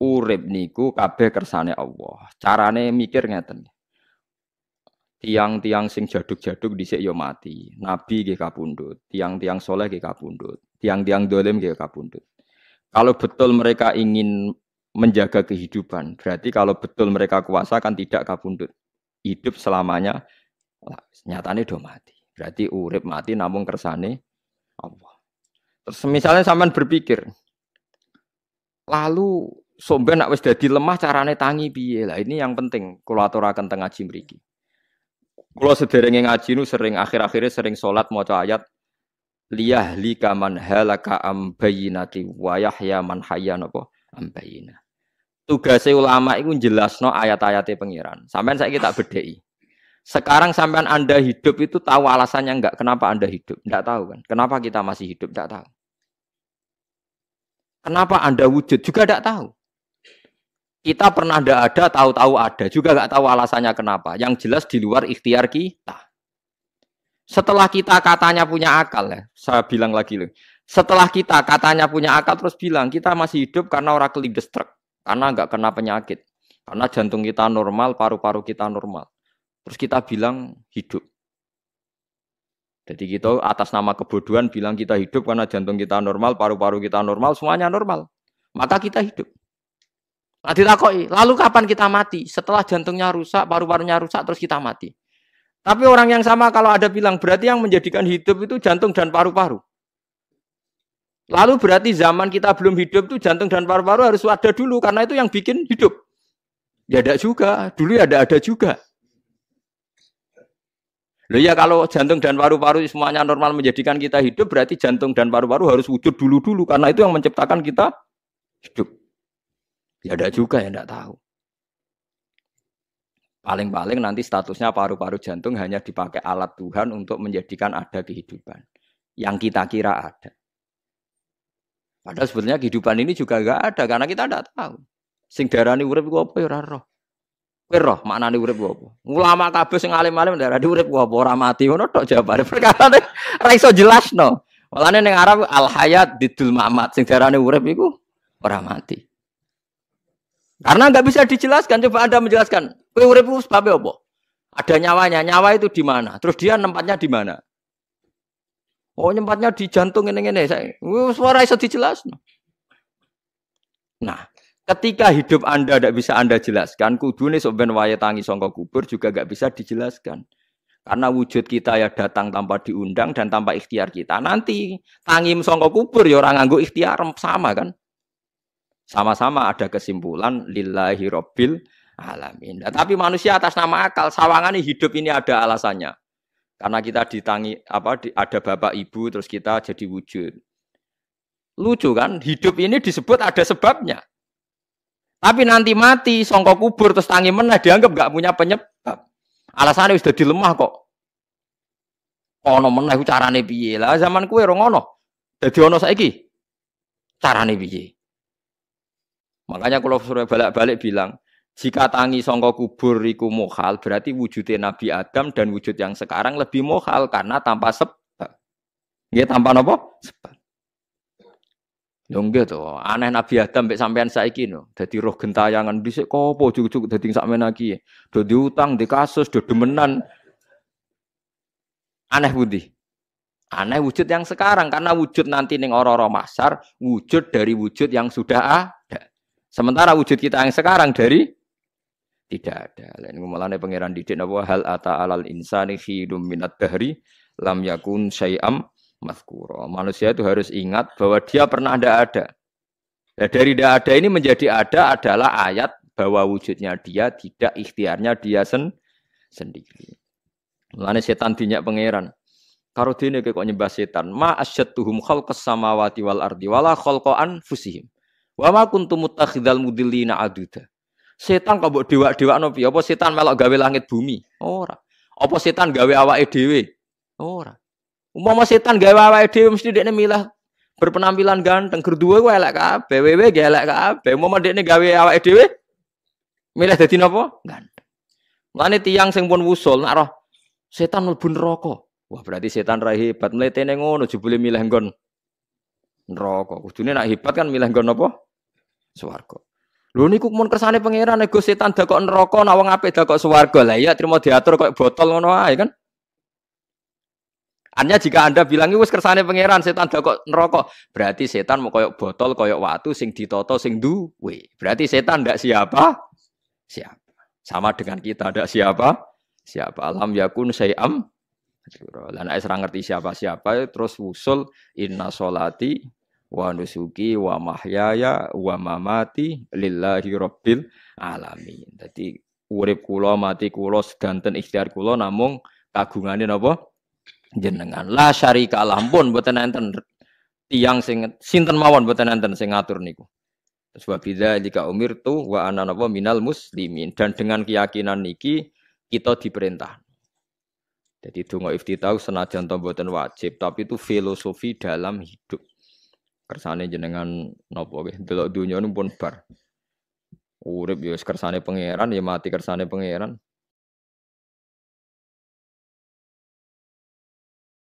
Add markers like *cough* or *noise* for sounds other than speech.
urip niku kabeh kersane Allah. Carane mikir ngeten. Tiang-tiang sing jaduk-jaduk dhisik yo ya mati. Nabi nggih kapundhut, tiang-tiang soleh nggih kapundhut, tiang-tiang dolim nggih kapundhut. Kalau betul mereka ingin menjaga kehidupan, berarti kalau betul mereka kuasa kan tidak kapundhut. Hidup selamanya nyatane do mati. Berarti urip mati namun kersane Allah. Terus misalnya sampean berpikir, lalu Sombeng nak wis dadi lemah carane tangi piye lah ini yang penting kula aturaken teng ngaji mriki kula sederenge ngaji nu sering akhir-akhirnya sering salat maca ayat liyah lika man halaka ambayinati bayyinati wa yahya man hayya napa am bayyina tugase ulama iku jelasno ayat-ayate pengiran sampean saiki tak bedheki sekarang sampean Anda hidup itu tahu alasannya enggak kenapa Anda hidup enggak tahu kan kenapa kita masih hidup enggak tahu Kenapa Anda wujud juga tidak tahu. Kita pernah tidak ada, tahu-tahu ada. Juga nggak tahu alasannya kenapa. Yang jelas di luar ikhtiar kita. Setelah kita katanya punya akal, ya, saya bilang lagi loh. Setelah kita katanya punya akal, terus bilang kita masih hidup karena orang keli truk, karena nggak kena penyakit, karena jantung kita normal, paru-paru kita normal. Terus kita bilang hidup. Jadi kita atas nama kebodohan bilang kita hidup karena jantung kita normal, paru-paru kita normal, semuanya normal. Maka kita hidup. Tadi takoi. lalu kapan kita mati? Setelah jantungnya rusak, paru-parunya rusak, terus kita mati. Tapi orang yang sama kalau ada bilang, berarti yang menjadikan hidup itu jantung dan paru-paru. Lalu berarti zaman kita belum hidup itu jantung dan paru-paru harus ada dulu, karena itu yang bikin hidup. Ya ada juga, dulu ya ada ada juga. Loh ya kalau jantung dan paru-paru semuanya normal menjadikan kita hidup, berarti jantung dan paru-paru harus wujud dulu-dulu, karena itu yang menciptakan kita hidup. Ya ada juga yang tidak tahu. Paling-paling nanti statusnya paru-paru jantung hanya dipakai alat Tuhan untuk menjadikan ada kehidupan. Yang kita kira ada. Padahal sebetulnya kehidupan ini juga nggak ada karena kita tidak tahu. Sing darani urip ku apa ya roh. Kowe roh maknane urip ku apa? Ulama kabeh sing alim-alim darani urip ku apa ora mati ngono tok jawabane. *laughs* Perkarane ora iso jelasno. Walane ning Arab al hayat didul mamat sing darani urip iku ora mati. Karena nggak bisa dijelaskan. Coba Anda menjelaskan. Kowe uripmu sebabe Ada nyawanya. Nyawa itu di mana? Terus dia tempatnya di mana? Oh, tempatnya di jantung ini ini saya. suara iso dijelas. Nah, ketika hidup Anda tidak bisa Anda jelaskan, kudune ini sebenarnya waya tangi songko kubur juga nggak bisa dijelaskan. Karena wujud kita ya datang tanpa diundang dan tanpa ikhtiar kita. Nanti tangi songko kubur ya orang angguk ikhtiar sama kan? Sama-sama ada kesimpulan lillahi robbil alamin. Nah, tapi manusia atas nama akal sawangan hidup ini ada alasannya. Karena kita ditangi apa di, ada bapak ibu terus kita jadi wujud. Lucu kan? Hidup ini disebut ada sebabnya. Tapi nanti mati, songkok kubur terus tangi menah dianggap gak punya penyebab. Alasannya sudah dilemah kok. Ono menahu carane piye? Lah zaman kue rongono. Jadi ono saiki carane piye? Makanya kalau suruh balik-balik bilang, jika tangi songko kubur iku mohal, berarti wujudnya Nabi Adam dan wujud yang sekarang lebih mohal karena tanpa sebab. Nggih tanpa nopo? Sebab. Lho nggih to, aneh Nabi Adam sampai sampean saiki no. Dadi roh gentayangan dhisik kopo jujuk dadi sakmene iki. Do diutang, di kasus, do demenan. Aneh budi. Aneh wujud yang sekarang karena wujud nanti neng ora-ora masar, wujud dari wujud yang sudah ah, Sementara wujud kita yang sekarang dari tidak ada. Lain ngumalane pangeran didik Nabi hal ata alal insani hidum minat dahri lam yakun syai'am maskuro. Manusia itu harus ingat bahwa dia pernah tidak ada. Nah, dari tidak ada ini menjadi ada adalah ayat bahwa wujudnya dia tidak ikhtiarnya dia sen sendiri. Mulane setan dinyak pangeran. Karo dene kok nyembah setan, ma asyattuhum khalqas samawati wal ardi wala khalqan fusihim. Wa ma kuntum mutakhidhal mudillina aduda. Setan kok mbok dewa dewa piye? Apa setan melok gawe langit bumi? Ora. Apa setan gawe awake dhewe? Ora. Umpama setan gawe awake dhewe mesti dekne milah berpenampilan ganteng, gerduwe ku elek kabeh, wewe ge elek kabeh. Umpama dekne gawe awake dhewe milih dadi napa? Ganteng. Mulane tiyang sing pun wusul nak roh setan mlebu neraka. Wah, berarti setan ra hebat. Mletene ngono jebule milih nggon neraka. Kudune nak hebat kan milih nggon apa? swarga. Lho niku mun kersane pangeran nek setan dakok neraka nek wong apik dakok swarga. Lah iya trimo diatur koyo botol ngono ae kan. Artinya jika Anda bilang wis kersane pangeran setan dakok neraka, berarti setan mau koyo botol koyo watu sing ditoto sing duwe. Berarti setan ndak siapa? Siapa. Sama dengan kita ndak siapa? Siapa alam yakun sayam. Lah nek ngerti siapa-siapa terus wusul inna solati wa nusuki wa mahyaya wa mamati lillahi rabbil alamin. Dadi urip kula mati kula sedanten ikhtiar kula namung kagungane napa jenengan. La syarika lah pun mboten enten tiyang sing sinten mawon mboten enten sing ngatur niku. Sebab bila jika umir tu wa napa minal muslimin dan dengan keyakinan niki kita diperintah. Jadi dungo iftitau senajan to wajib tapi itu filosofi dalam hidup kersane jenengan nopo nggih delok dunya pun bar urip ya kersane pangeran ya mati kersane pangeran